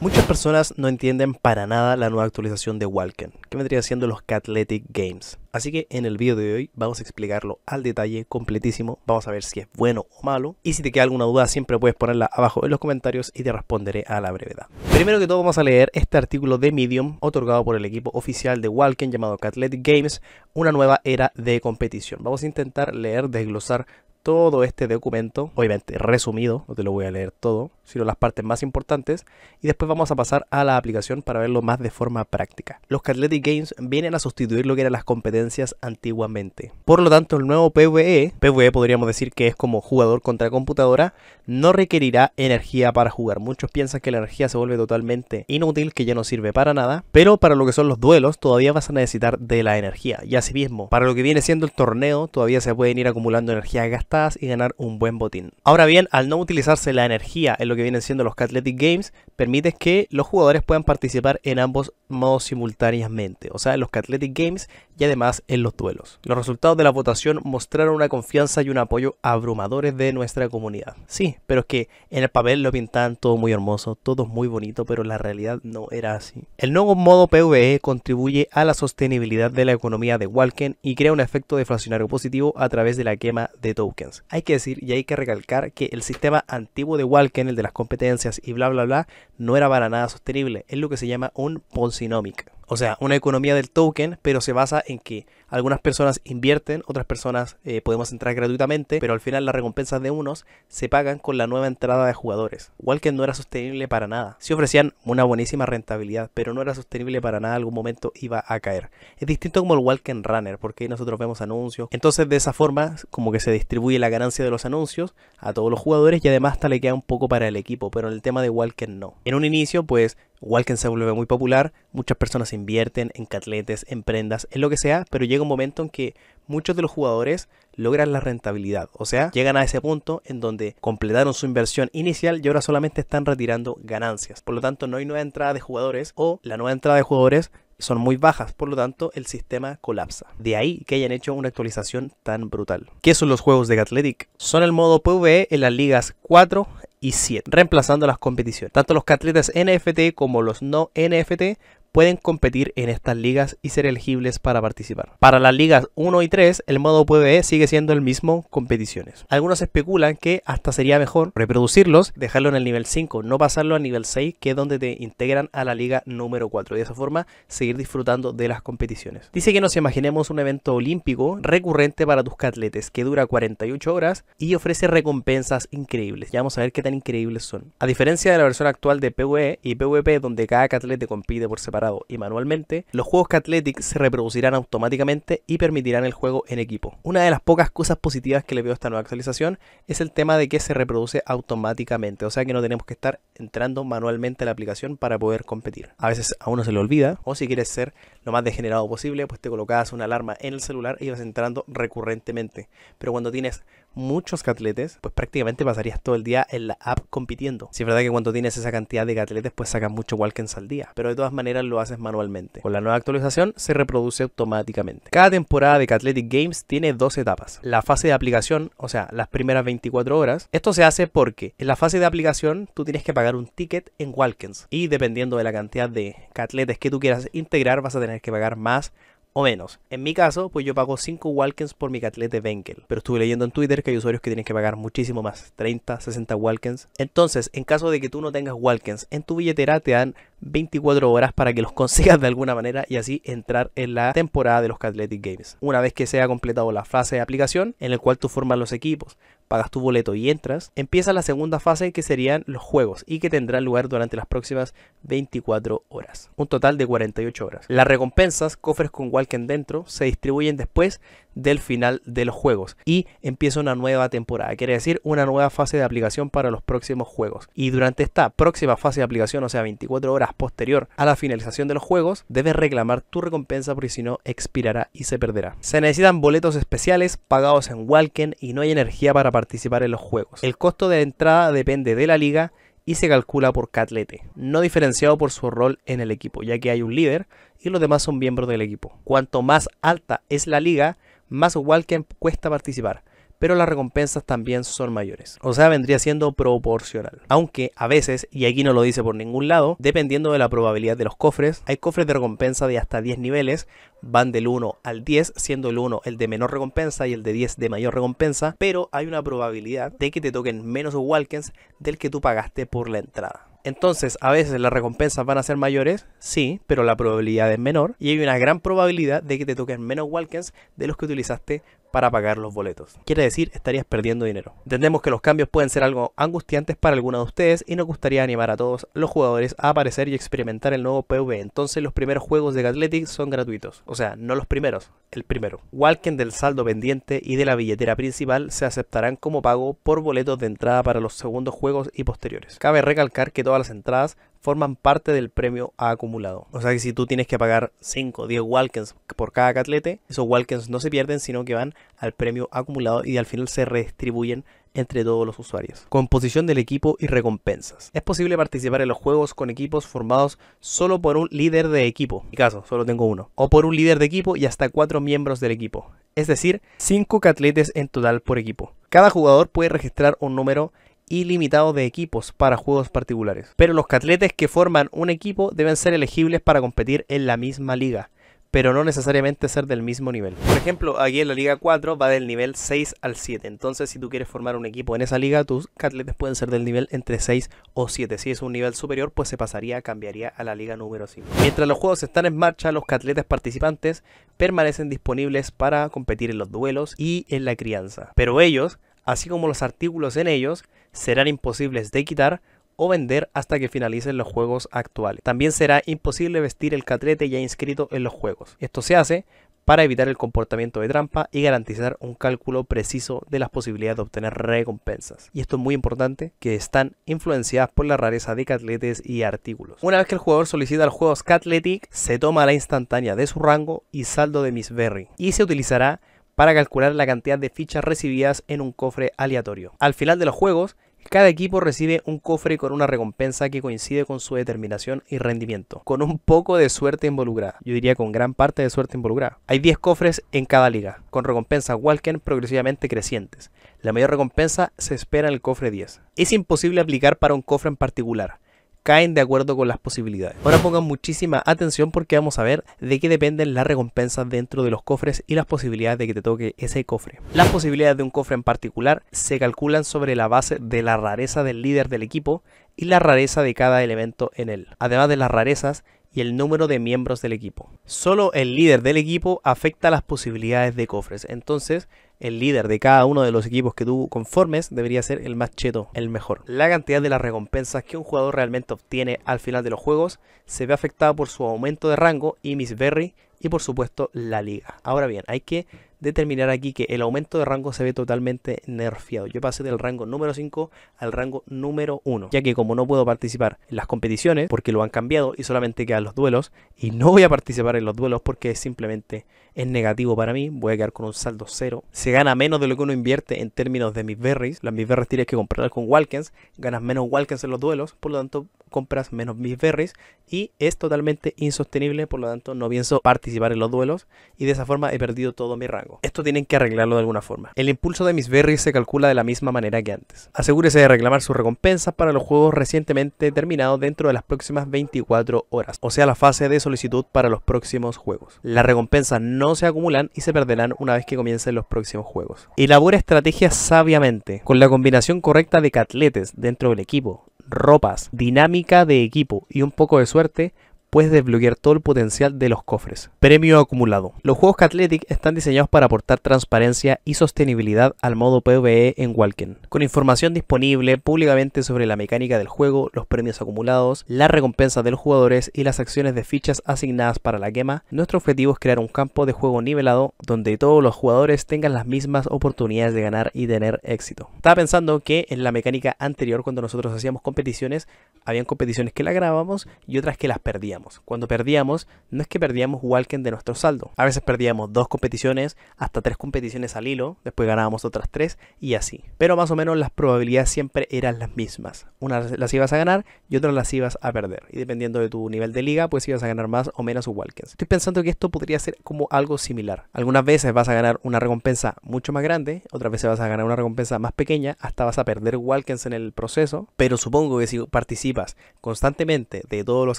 Muchas personas no entienden para nada la nueva actualización de Walken, que vendría siendo los Catletic Games. Así que en el video de hoy vamos a explicarlo al detalle, completísimo, vamos a ver si es bueno o malo, y si te queda alguna duda siempre puedes ponerla abajo en los comentarios y te responderé a la brevedad. Primero que todo vamos a leer este artículo de Medium, otorgado por el equipo oficial de Walken llamado Catletic Games, una nueva era de competición. Vamos a intentar leer, desglosar todo este documento, obviamente resumido, no te lo voy a leer todo, sino las partes más importantes, y después vamos a pasar a la aplicación para verlo más de forma práctica. Los Athletic Games vienen a sustituir lo que eran las competencias antiguamente. Por lo tanto, el nuevo PvE, PvE podríamos decir que es como jugador contra computadora, no requerirá energía para jugar. Muchos piensan que la energía se vuelve totalmente inútil, que ya no sirve para nada, pero para lo que son los duelos todavía vas a necesitar de la energía. Y asimismo, para lo que viene siendo el torneo, todavía se pueden ir acumulando energía gastada y ganar un buen botín. Ahora bien, al no utilizarse la energía en lo que vienen siendo los Athletic Games, permite que los jugadores puedan participar en ambos modos simultáneamente. O sea, en los Athletic Games y además en los duelos. Los resultados de la votación mostraron una confianza y un apoyo abrumadores de nuestra comunidad. Sí, pero es que en el papel lo pintan todo muy hermoso, todo muy bonito, pero la realidad no era así. El nuevo modo PVE contribuye a la sostenibilidad de la economía de Walken y crea un efecto deflacionario positivo a través de la quema de tokens. Hay que decir y hay que recalcar que el sistema antiguo de Walken, el de las competencias y bla bla bla, no era para nada sostenible, es lo que se llama un Ponzinomic. O sea, una economía del token, pero se basa en que algunas personas invierten, otras personas eh, podemos entrar gratuitamente, pero al final las recompensas de unos se pagan con la nueva entrada de jugadores. Walken no era sostenible para nada. Si ofrecían una buenísima rentabilidad, pero no era sostenible para nada, algún momento iba a caer. Es distinto como el Walken Runner, porque ahí nosotros vemos anuncios. Entonces de esa forma como que se distribuye la ganancia de los anuncios a todos los jugadores y además tal le queda un poco para el equipo, pero en el tema de Walken no. En un inicio pues Walken se vuelve muy popular, muchas personas invierten en catletes, en prendas, en lo que sea, pero llega llega un momento en que muchos de los jugadores logran la rentabilidad, o sea, llegan a ese punto en donde completaron su inversión inicial y ahora solamente están retirando ganancias. Por lo tanto, no hay nueva entrada de jugadores o la nueva entrada de jugadores son muy bajas, por lo tanto el sistema colapsa. De ahí que hayan hecho una actualización tan brutal. ¿Qué son los juegos de Athletic? Son el modo PvE en las ligas 4 y 7, reemplazando las competiciones. Tanto los catletas NFT como los no NFT pueden competir en estas ligas y ser elegibles para participar. Para las ligas 1 y 3, el modo PvE sigue siendo el mismo, competiciones. Algunos especulan que hasta sería mejor reproducirlos, dejarlo en el nivel 5, no pasarlo al nivel 6, que es donde te integran a la liga número 4, de esa forma seguir disfrutando de las competiciones. Dice que nos imaginemos un evento olímpico recurrente para tus catletes, que dura 48 horas y ofrece recompensas increíbles. Ya vamos a ver qué tan increíbles son. A diferencia de la versión actual de PvE y PvP, donde cada catlete compite por separado, y manualmente, los juegos Catletic se reproducirán automáticamente y permitirán el juego en equipo. Una de las pocas cosas positivas que le veo a esta nueva actualización es el tema de que se reproduce automáticamente, o sea que no tenemos que estar entrando manualmente a la aplicación para poder competir. A veces a uno se le olvida, o si quieres ser lo más degenerado posible, pues te colocas una alarma en el celular y vas entrando recurrentemente. Pero cuando tienes muchos catletes, pues prácticamente pasarías todo el día en la app compitiendo. Si es verdad que cuando tienes esa cantidad de catletes, pues sacas mucho Walkens al día, pero de todas maneras lo haces manualmente. Con la nueva actualización se reproduce automáticamente. Cada temporada de Catletic Games tiene dos etapas. La fase de aplicación, o sea, las primeras 24 horas. Esto se hace porque en la fase de aplicación tú tienes que pagar un ticket en Walkens y dependiendo de la cantidad de catletes que tú quieras integrar, vas a tener que pagar más o menos. En mi caso, pues yo pago 5 Walkens por mi de Benkel, pero estuve leyendo en Twitter que hay usuarios que tienen que pagar muchísimo más, 30, 60 Walkens. Entonces, en caso de que tú no tengas Walkens en tu billetera, te dan 24 horas para que los consigas de alguna manera y así entrar en la temporada de los Catletic Games. Una vez que se ha completado la fase de aplicación en el cual tú formas los equipos, pagas tu boleto y entras, empieza la segunda fase que serían los juegos y que tendrá lugar durante las próximas 24 horas, un total de 48 horas. Las recompensas, cofres con Walken dentro, se distribuyen después del final de los juegos y empieza una nueva temporada, quiere decir una nueva fase de aplicación para los próximos juegos. Y durante esta próxima fase de aplicación, o sea, 24 horas posterior a la finalización de los juegos, debes reclamar tu recompensa porque si no expirará y se perderá. Se necesitan boletos especiales pagados en Walken y no hay energía para participar en los juegos. El costo de entrada depende de la liga y se calcula por catlete, no diferenciado por su rol en el equipo, ya que hay un líder y los demás son miembros del equipo. Cuanto más alta es la liga, más Walken cuesta participar, pero las recompensas también son mayores. O sea, vendría siendo proporcional. Aunque a veces, y aquí no lo dice por ningún lado, dependiendo de la probabilidad de los cofres, hay cofres de recompensa de hasta 10 niveles, van del 1 al 10, siendo el 1 el de menor recompensa y el de 10 de mayor recompensa, pero hay una probabilidad de que te toquen menos Walkens del que tú pagaste por la entrada. Entonces, a veces las recompensas van a ser mayores, sí, pero la probabilidad es menor y hay una gran probabilidad de que te toquen menos Walkens de los que utilizaste para pagar los boletos. Quiere decir, estarías perdiendo dinero. Entendemos que los cambios pueden ser algo angustiantes para algunos de ustedes y nos gustaría animar a todos los jugadores a aparecer y experimentar el nuevo PvE. Entonces los primeros juegos de Athletic son gratuitos. O sea, no los primeros, el primero. Walken del saldo pendiente y de la billetera principal se aceptarán como pago por boletos de entrada para los segundos juegos y posteriores. Cabe recalcar que todas las entradas forman parte del premio acumulado. O sea que si tú tienes que pagar 5 o 10 Walkens por cada catlete, esos Walkens no se pierden, sino que van al premio acumulado y al final se redistribuyen entre todos los usuarios. Composición del equipo y recompensas. Es posible participar en los juegos con equipos formados solo por un líder de equipo. En mi caso, solo tengo uno. O por un líder de equipo y hasta cuatro miembros del equipo. Es decir, cinco catletes en total por equipo. Cada jugador puede registrar un número ilimitado de equipos para juegos particulares. Pero los catletes que forman un equipo deben ser elegibles para competir en la misma liga, pero no necesariamente ser del mismo nivel. Por ejemplo, aquí en la Liga 4 va del nivel 6 al 7, entonces si tú quieres formar un equipo en esa liga, tus catletes pueden ser del nivel entre 6 o 7. Si es un nivel superior, pues se pasaría, cambiaría a la liga número 5. Mientras los juegos están en marcha, los catletes participantes permanecen disponibles para competir en los duelos y en la crianza. Pero ellos así como los artículos en ellos, serán imposibles de quitar o vender hasta que finalicen los juegos actuales. También será imposible vestir el catrete ya inscrito en los juegos. Esto se hace para evitar el comportamiento de trampa y garantizar un cálculo preciso de las posibilidades de obtener recompensas. Y esto es muy importante, que están influenciadas por la rareza de catletes y artículos. Una vez que el jugador solicita los juegos Catletic, se toma la instantánea de su rango y saldo de Miss Berry, y se utilizará para calcular la cantidad de fichas recibidas en un cofre aleatorio. Al final de los juegos, cada equipo recibe un cofre con una recompensa que coincide con su determinación y rendimiento, con un poco de suerte involucrada. Yo diría con gran parte de suerte involucrada. Hay 10 cofres en cada liga, con recompensas Walken progresivamente crecientes. La mayor recompensa se espera en el cofre 10. Es imposible aplicar para un cofre en particular caen de acuerdo con las posibilidades. Ahora pongan muchísima atención porque vamos a ver de qué dependen las recompensas dentro de los cofres y las posibilidades de que te toque ese cofre. Las posibilidades de un cofre en particular se calculan sobre la base de la rareza del líder del equipo y la rareza de cada elemento en él. Además de las rarezas, y el número de miembros del equipo. Solo el líder del equipo afecta las posibilidades de cofres. Entonces, el líder de cada uno de los equipos que tú conformes debería ser el más cheto, el mejor. La cantidad de las recompensas que un jugador realmente obtiene al final de los juegos se ve afectada por su aumento de rango y Miss Berry y por supuesto la liga. Ahora bien, hay que determinar aquí que el aumento de rango se ve totalmente nerfeado. Yo pasé del rango número 5 al rango número 1, ya que como no puedo participar en las competiciones porque lo han cambiado y solamente quedan los duelos, y no voy a participar en los duelos porque simplemente es negativo para mí, voy a quedar con un saldo cero. Se gana menos de lo que uno invierte en términos de mis berries, las mis berries tienes que comprarlas con Walkens, ganas menos Walkens en los duelos, por lo tanto compras menos mis berries y es totalmente insostenible, por lo tanto no pienso participar en los duelos y de esa forma he perdido todo mi rango. Esto tienen que arreglarlo de alguna forma. El impulso de Miss Berry se calcula de la misma manera que antes. Asegúrese de reclamar sus recompensas para los juegos recientemente terminados dentro de las próximas 24 horas, o sea la fase de solicitud para los próximos juegos. Las recompensas no se acumulan y se perderán una vez que comiencen los próximos juegos. Elabora estrategias sabiamente, con la combinación correcta de catletes dentro del equipo, ropas, dinámica de equipo y un poco de suerte, puedes desbloquear todo el potencial de los cofres. Premio acumulado. Los juegos Athletic están diseñados para aportar transparencia y sostenibilidad al modo PvE en Walken, con información disponible públicamente sobre la mecánica del juego, los premios acumulados, La recompensa de los jugadores y las acciones de fichas asignadas para la quema. Nuestro objetivo es crear un campo de juego nivelado donde todos los jugadores tengan las mismas oportunidades de ganar y tener éxito. Estaba pensando que en la mecánica anterior cuando nosotros hacíamos competiciones, habían competiciones que la grabamos y otras que las perdíamos. Cuando perdíamos, no es que perdíamos Walken de nuestro saldo. A veces perdíamos dos competiciones, hasta tres competiciones al hilo, después ganábamos otras tres y así. Pero más o menos las probabilidades siempre eran las mismas. Unas las ibas a ganar y otras las ibas a perder. Y dependiendo de tu nivel de liga, pues ibas a ganar más o menos Walkens. Estoy pensando que esto podría ser como algo similar. Algunas veces vas a ganar una recompensa mucho más grande, otras veces vas a ganar una recompensa más pequeña, hasta vas a perder Walkens en el proceso. Pero supongo que si participas constantemente de todos los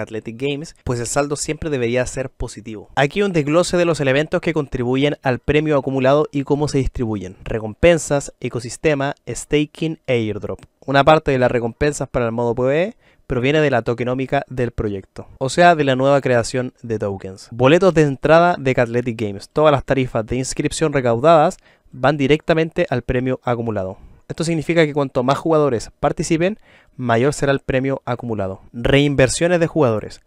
Athletic Games, pues el saldo siempre debería ser positivo. Aquí un desglose de los elementos que contribuyen al premio acumulado y cómo se distribuyen. Recompensas, ecosistema, staking e airdrop. Una parte de las recompensas para el modo PvE proviene de la tokenómica del proyecto, o sea, de la nueva creación de tokens. Boletos de entrada de Catletic Games. Todas las tarifas de inscripción recaudadas van directamente al premio acumulado. Esto significa que cuanto más jugadores participen, mayor será el premio acumulado. Reinversiones de jugadores.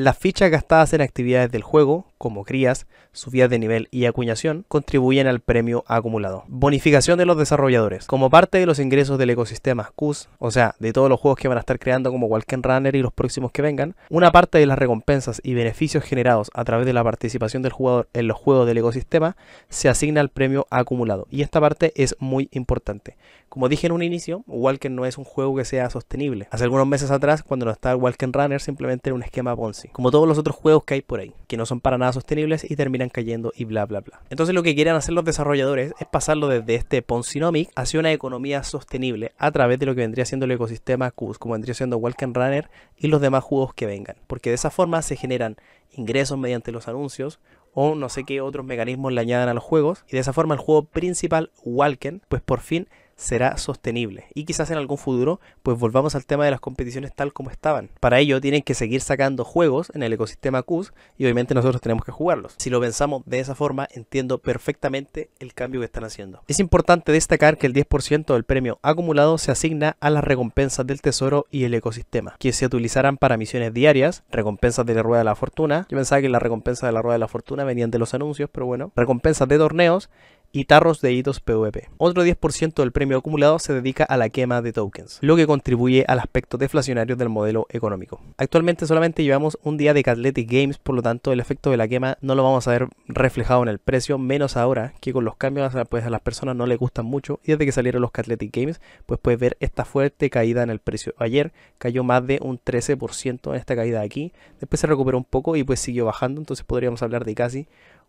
Las fichas gastadas en actividades del juego como crías, subidas de nivel y acuñación, contribuyen al premio acumulado. Bonificación de los desarrolladores. Como parte de los ingresos del ecosistema CUS, o sea, de todos los juegos que van a estar creando como Walken Runner y los próximos que vengan, una parte de las recompensas y beneficios generados a través de la participación del jugador en los juegos del ecosistema se asigna al premio acumulado. Y esta parte es muy importante. Como dije en un inicio, Walken no es un juego que sea sostenible. Hace algunos meses atrás, cuando no estaba Walken Runner, simplemente era un esquema Ponzi. Como todos los otros juegos que hay por ahí, que no son para nada sostenibles y terminan cayendo y bla bla bla. Entonces lo que quieren hacer los desarrolladores es pasarlo desde este Ponzinomic hacia una economía sostenible a través de lo que vendría siendo el ecosistema CUS, como vendría siendo Walken Runner y los demás juegos que vengan. Porque de esa forma se generan ingresos mediante los anuncios, o no sé qué otros mecanismos le añadan a los juegos. Y de esa forma el juego principal, Walken, pues por fin será sostenible. Y quizás en algún futuro, pues volvamos al tema de las competiciones tal como estaban. Para ello tienen que seguir sacando juegos en el ecosistema CUS y obviamente nosotros tenemos que jugarlos. Si lo pensamos de esa forma, entiendo perfectamente el cambio que están haciendo. Es importante destacar que el 10% del premio acumulado se asigna a las recompensas del tesoro y el ecosistema, que se utilizarán para misiones diarias, recompensas de la rueda de la fortuna. Yo pensaba que las recompensas de la rueda de la fortuna venían de los anuncios, pero bueno, recompensas de torneos, y tarros de hitos PvP. Otro 10% del premio acumulado se dedica a la quema de tokens, lo que contribuye al aspecto deflacionario del modelo económico. Actualmente solamente llevamos un día de Catletic Games, por lo tanto el efecto de la quema no lo vamos a ver reflejado en el precio, menos ahora que con los cambios pues, a las personas no les gustan mucho y desde que salieron los Catletic Games pues puedes ver esta fuerte caída en el precio. Ayer cayó más de un 13% en esta caída aquí, después se recuperó un poco y pues siguió bajando, entonces podríamos hablar de casi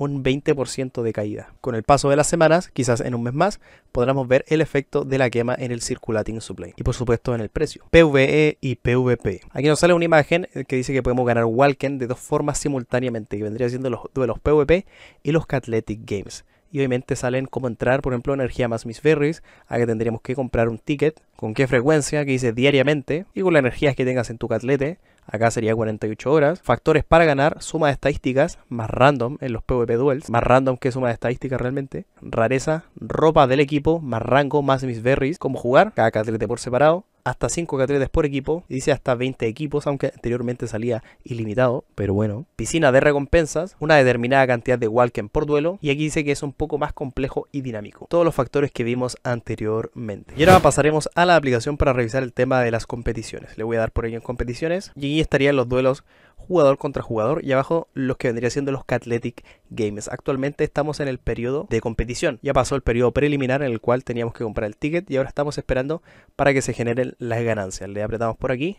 un 20% de caída. Con el paso de las semanas, quizás en un mes más, podremos ver el efecto de la quema en el circulating supply y por supuesto en el precio. PVE y PVP. Aquí nos sale una imagen eh, que dice que podemos ganar Walken de dos formas simultáneamente, que vendría siendo los duelos PVP y los Catletic Games y obviamente salen como entrar, por ejemplo, energía más mis Ferries. a que tendríamos que comprar un ticket, con qué frecuencia, que dice diariamente, y con las energías que tengas en tu catlete, acá sería 48 horas. Factores para ganar, suma de estadísticas, más random en los PvP duels, más random que suma de estadísticas realmente. Rareza, ropa del equipo, más rango, más mis berries, cómo jugar, cada catrete por separado hasta 5 categorías por equipo, dice hasta 20 equipos, aunque anteriormente salía ilimitado, pero bueno. Piscina de recompensas, una determinada cantidad de Walken por duelo, y aquí dice que es un poco más complejo y dinámico. Todos los factores que vimos anteriormente. Y ahora pasaremos a la aplicación para revisar el tema de las competiciones. Le voy a dar por ahí en competiciones, y aquí estarían los duelos jugador contra jugador y abajo los que vendría siendo los Catletic Games. Actualmente estamos en el periodo de competición. Ya pasó el periodo preliminar en el cual teníamos que comprar el ticket y ahora estamos esperando para que se generen las ganancias. Le apretamos por aquí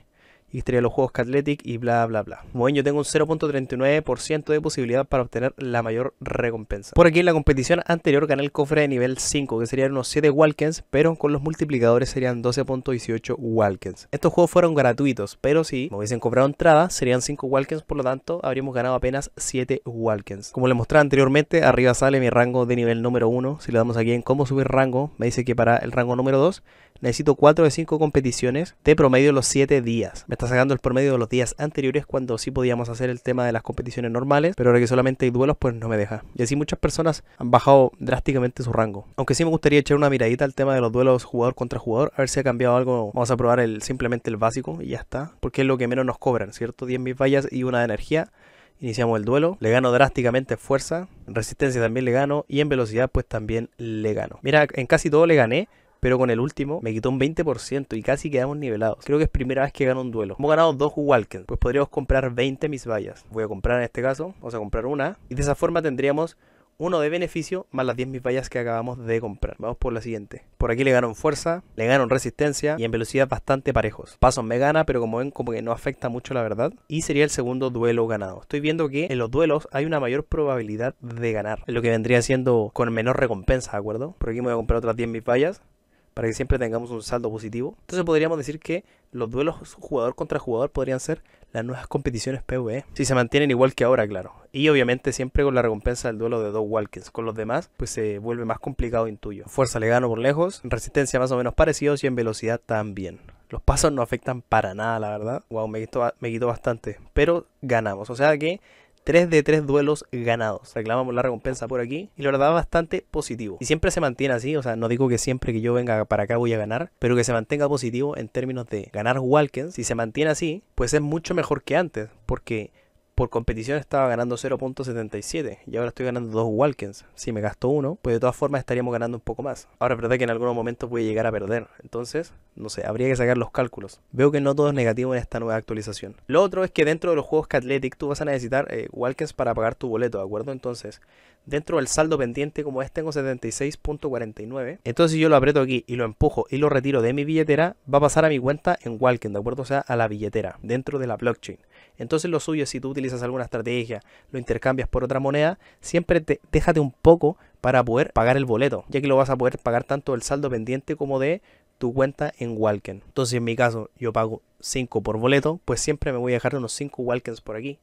historia de los juegos Catletic y bla bla bla. Bueno, yo tengo un 0.39% de posibilidad para obtener la mayor recompensa. Por aquí en la competición anterior gané el cofre de nivel 5, que serían unos 7 Walkens, pero con los multiplicadores serían 12.18 Walkens. Estos juegos fueron gratuitos, pero si me hubiesen cobrado entrada serían 5 Walkens, por lo tanto habríamos ganado apenas 7 Walkens. Como les mostré anteriormente, arriba sale mi rango de nivel número 1. Si le damos aquí en cómo subir rango, me dice que para el rango número 2 necesito 4 de 5 competiciones de promedio los 7 días. Me está sacando el promedio de los días anteriores cuando sí podíamos hacer el tema de las competiciones normales, pero ahora que solamente hay duelos pues no me deja. Y así muchas personas han bajado drásticamente su rango. Aunque sí me gustaría echar una miradita al tema de los duelos jugador contra jugador, a ver si ha cambiado algo. Vamos a probar el, simplemente el básico y ya está, porque es lo que menos nos cobran, ¿cierto? 10.000 vallas y una de energía. Iniciamos el duelo, le gano drásticamente fuerza, en resistencia también le gano y en velocidad pues también le gano. Mira, en casi todo le gané, pero con el último me quitó un 20% y casi quedamos nivelados. Creo que es primera vez que gano un duelo. Hemos ganado dos Walkens. pues podríamos comprar 20 mis vallas. Voy a comprar en este caso, vamos a comprar una y de esa forma tendríamos uno de beneficio más las 10 mis vallas que acabamos de comprar. Vamos por la siguiente. Por aquí le ganaron fuerza, le ganaron resistencia y en velocidad bastante parejos. Paso me gana, pero como ven, como que no afecta mucho la verdad. Y sería el segundo duelo ganado. Estoy viendo que en los duelos hay una mayor probabilidad de ganar. Lo que vendría siendo con menor recompensa, ¿de acuerdo? Por aquí me voy a comprar otras 10 mis vallas para que siempre tengamos un saldo positivo. Entonces podríamos decir que los duelos jugador contra jugador podrían ser las nuevas competiciones PvE, si se mantienen igual que ahora, claro. Y obviamente siempre con la recompensa del duelo de Doug Walkins, con los demás pues se vuelve más complicado intuyo. Fuerza le gano por lejos, resistencia más o menos parecidos y en velocidad también. Los pasos no afectan para nada, la verdad. Wow, me quito me bastante, pero ganamos. O sea que 3 de 3 duelos ganados. Reclamamos la recompensa por aquí y la verdad bastante positivo. Y siempre se mantiene así, o sea, no digo que siempre que yo venga para acá voy a ganar, pero que se mantenga positivo en términos de ganar Walkens. Si se mantiene así, pues es mucho mejor que antes, porque por competición estaba ganando 0.77 y ahora estoy ganando 2 Walkens. Si me gasto uno, pues de todas formas estaríamos ganando un poco más. Ahora es verdad que en algún momento voy a llegar a perder. Entonces, no sé, habría que sacar los cálculos. Veo que no todo es negativo en esta nueva actualización. Lo otro es que dentro de los juegos Catletic tú vas a necesitar eh, Walkens para pagar tu boleto, ¿de acuerdo? Entonces, dentro del saldo pendiente como es tengo 76.49. Entonces si yo lo aprieto aquí y lo empujo y lo retiro de mi billetera, va a pasar a mi cuenta en Walken, ¿de acuerdo? O sea, a la billetera, dentro de la blockchain. Entonces lo suyo si tú utilizas alguna estrategia, lo intercambias por otra moneda, siempre te, déjate un poco para poder pagar el boleto, ya que lo vas a poder pagar tanto del saldo pendiente como de tu cuenta en Walken. Entonces en mi caso yo pago 5 por boleto, pues siempre me voy a dejar unos 5 Walkens por aquí.